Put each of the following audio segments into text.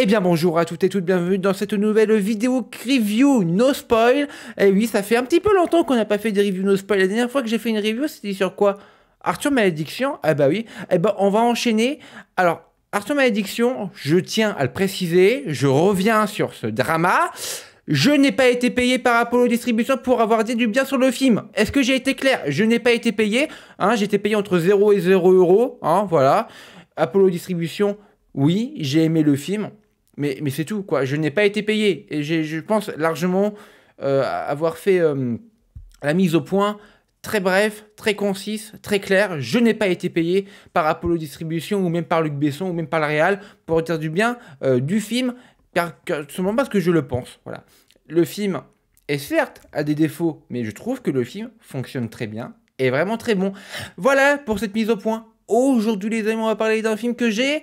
Eh bien bonjour à toutes et toutes, bienvenue dans cette nouvelle vidéo review no spoil. Et eh oui, ça fait un petit peu longtemps qu'on n'a pas fait des reviews no spoil. La dernière fois que j'ai fait une review, c'était sur quoi Arthur Malédiction Ah eh bah ben oui. Eh ben on va enchaîner. Alors Arthur Malédiction, je tiens à le préciser, je reviens sur ce drama. Je n'ai pas été payé par Apollo Distribution pour avoir dit du bien sur le film. Est-ce que j'ai été clair Je n'ai pas été payé. Hein, j'ai été payé entre 0 et 0 euros. Hein, voilà. Apollo Distribution, oui, j'ai aimé le film. Mais, c'est tout, quoi. Je n'ai pas été payé. Et je pense largement euh, avoir fait euh, la mise au point très bref, très concise, très clair. Je n'ai pas été payé par Apollo Distribution ou même par Luc Besson ou même par la Real pour dire du bien euh, du film, car, seulement parce que je le pense. Voilà. Le film est certes à des défauts, mais je trouve que le film fonctionne très bien, et vraiment très bon. Voilà pour cette mise au point. Aujourd'hui les amis, on va parler d'un film que j'ai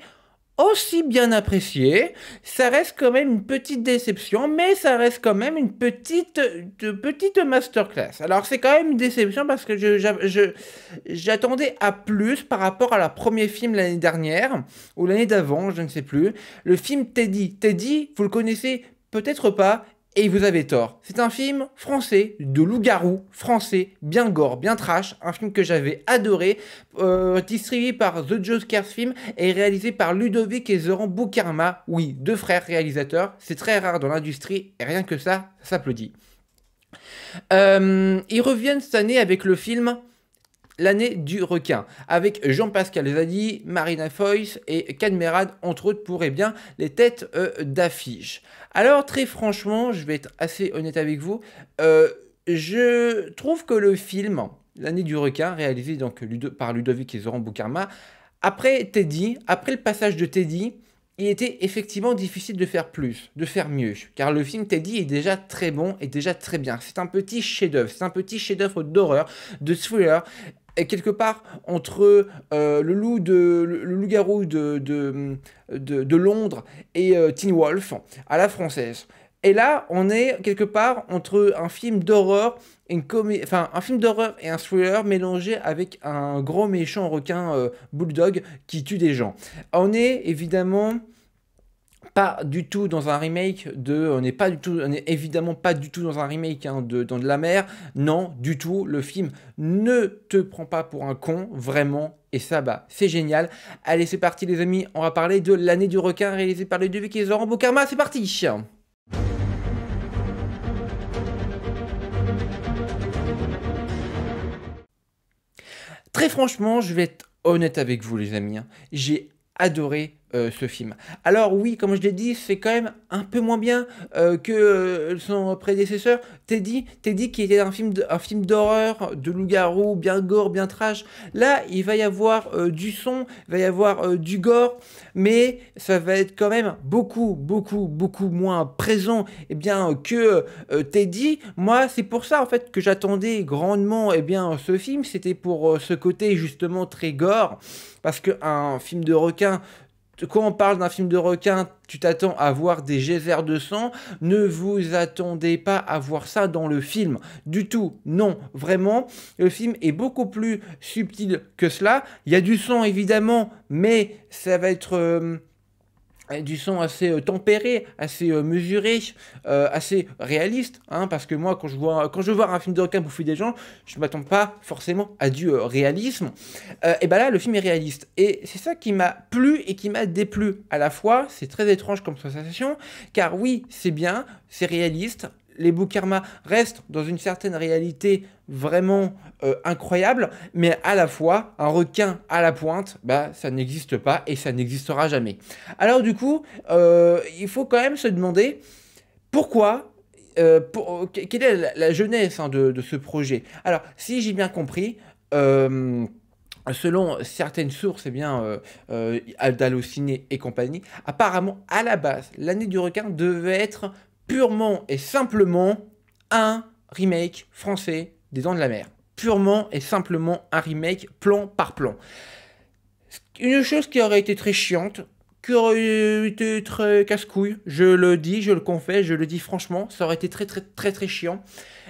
aussi bien apprécié. Ça reste quand même une petite déception, mais ça reste quand même une petite, petite masterclass. Alors c'est quand même une déception parce que je, j'attendais à plus par rapport à la premier film l'année dernière ou l'année d'avant, je ne sais plus. Le film Teddy. Teddy, vous le connaissez peut-être pas, et vous avez tort. C'est un film français, de loup-garou, français, bien gore, bien trash, un film que j'avais adoré, euh, distribué par The Joker's Film et réalisé par Ludovic et Zoran Boukarma, oui, deux frères réalisateurs, c'est très rare dans l'industrie, et rien que ça, ça s'applaudit. Euh, ils reviennent cette année avec le film l'année du requin, avec Jean-Pascal Zadi, Marina Foyce et Cadmerad, entre autres, pour eh bien, les têtes euh, d'affiche. Alors, très franchement, je vais être assez honnête avec vous, euh, je trouve que le film, l'année du requin, réalisé donc par Ludovic et Zoran Boukarma, après Teddy, après le passage de Teddy, il était effectivement difficile de faire plus, de faire mieux, car le film Teddy est déjà très bon et déjà très bien. C'est un petit chef-d'œuvre, c'est un petit chef-d'œuvre d'horreur, de thriller, est quelque part entre euh, le loup de garou de de, Londres et euh, Teen Wolf à la française. Et là, on est quelque part entre un film d'horreur une enfin un film d'horreur et un thriller mélangé avec un gros méchant requin euh, bulldog qui tue des gens. On est évidemment pas du tout dans un remake de. On n'est pas du tout. On n'est évidemment pas du tout dans un remake hein, de dans de la mer. Non, du tout. Le film ne te prend pas pour un con, vraiment. Et ça, bah, c'est génial. Allez, c'est parti, les amis. On va parler de l'année du requin réalisé par les deux et en Bokarma. C'est parti. Très franchement, je vais être honnête avec vous, les amis. Hein. J'ai adoré euh, ce film. Alors oui, comme je l'ai dit, c'est quand même un peu moins bien euh, que euh, son prédécesseur, Teddy. Teddy qui était un film d'horreur, de, loup-garou, bien gore, bien trash. Là, il va y avoir du son, il va y avoir du gore, mais ça va être quand même beaucoup, beaucoup, beaucoup moins présent eh bien, que Teddy. Moi, c'est pour ça en fait que j'attendais grandement eh bien, ce film. C'était pour ce côté justement très gore, parce qu'un film de requin quand on parle d'un film de requin, tu t'attends à voir des geysers de sang. Ne vous attendez pas à voir ça dans le film. Du tout. Non, vraiment. Le film est beaucoup plus subtil que cela. Il y a du sang, évidemment, mais ça va être... Euh, euh, du son assez euh, tempéré, assez euh, mesuré, assez réaliste, hein, parce que moi quand je vois quand je vois un film de requin bouffer des gens, je m'attends pas forcément à du réalisme. et ben là le film est réaliste et c'est ça qui m'a plu et qui m'a déplu à la fois. C'est très étrange comme sensation car oui c'est bien, c'est réaliste, les Boukarma restent dans une certaine réalité vraiment euh, incroyable, mais à la fois, un requin à la pointe, bah, ça n'existe pas et ça n'existera jamais. Alors du coup, euh, il faut quand même se demander pourquoi euh, quelle est la, jeunesse hein, de, ce projet Alors, si j'ai bien compris, selon certaines sources, et eh bien, euh, et compagnie, apparemment, à la base, l'année du requin devait être purement et simplement un remake français des Dents de la Mer. Purement et simplement un remake plan par plan. Une chose qui aurait été très chiante, curiosité très casse-couille. Je le dis, je le confesse, je le dis franchement, ça aurait été très très très très chiant.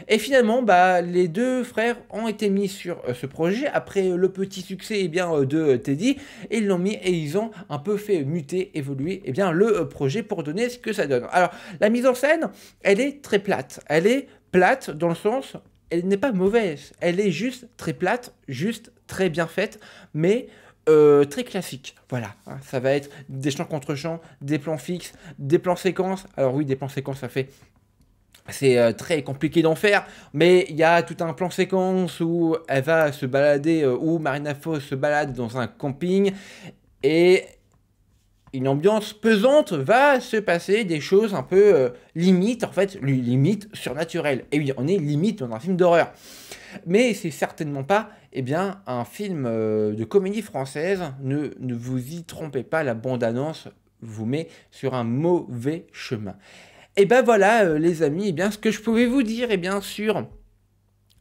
Et finalement, bah, les deux frères ont été mis sur euh, ce projet après le petit succès eh bien, euh, de Teddy. ils l'ont mis et ils ont un peu fait muter, évoluer eh bien, le euh, projet pour donner ce que ça donne. Alors, la mise en scène, elle est très plate. Elle est plate dans le sens, elle n'est pas mauvaise. Elle est juste très plate, juste très bien faite. Mais euh, très classique. Voilà, ça va être des champs contre champs, des plans fixes, des plans séquences. Alors oui, des plans séquences, ça fait c'est euh, très compliqué d'en faire, mais il y a tout un plan séquence où elle va se balader, ou euh, où Marina Foss se balade dans un camping, et une ambiance pesante, va se passer des choses un peu euh, limite, en fait, limite surnaturelle. Et oui, on est limite dans un film d'horreur. Mais c'est certainement pas, eh bien, un film euh, de comédie française. Ne, ne vous y trompez pas, la bande-annonce vous met sur un mauvais chemin. Et eh ben voilà, euh, les amis, eh bien, ce que je pouvais vous dire, eh bien, sur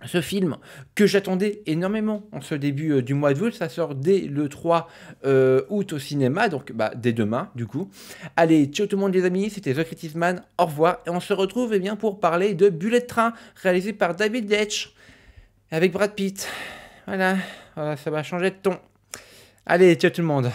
ce film que j'attendais énormément en ce début euh, du mois de août, ça sort dès le 3 euh, août au cinéma, donc bah, dès demain du coup. Allez, ciao tout le monde les amis, c'était The Creative Man, au revoir, et on se retrouve eh bien, pour parler de Bullet Train, réalisé par David Leitch, avec Brad Pitt. Voilà, voilà ça va changer de ton. Allez, ciao tout le monde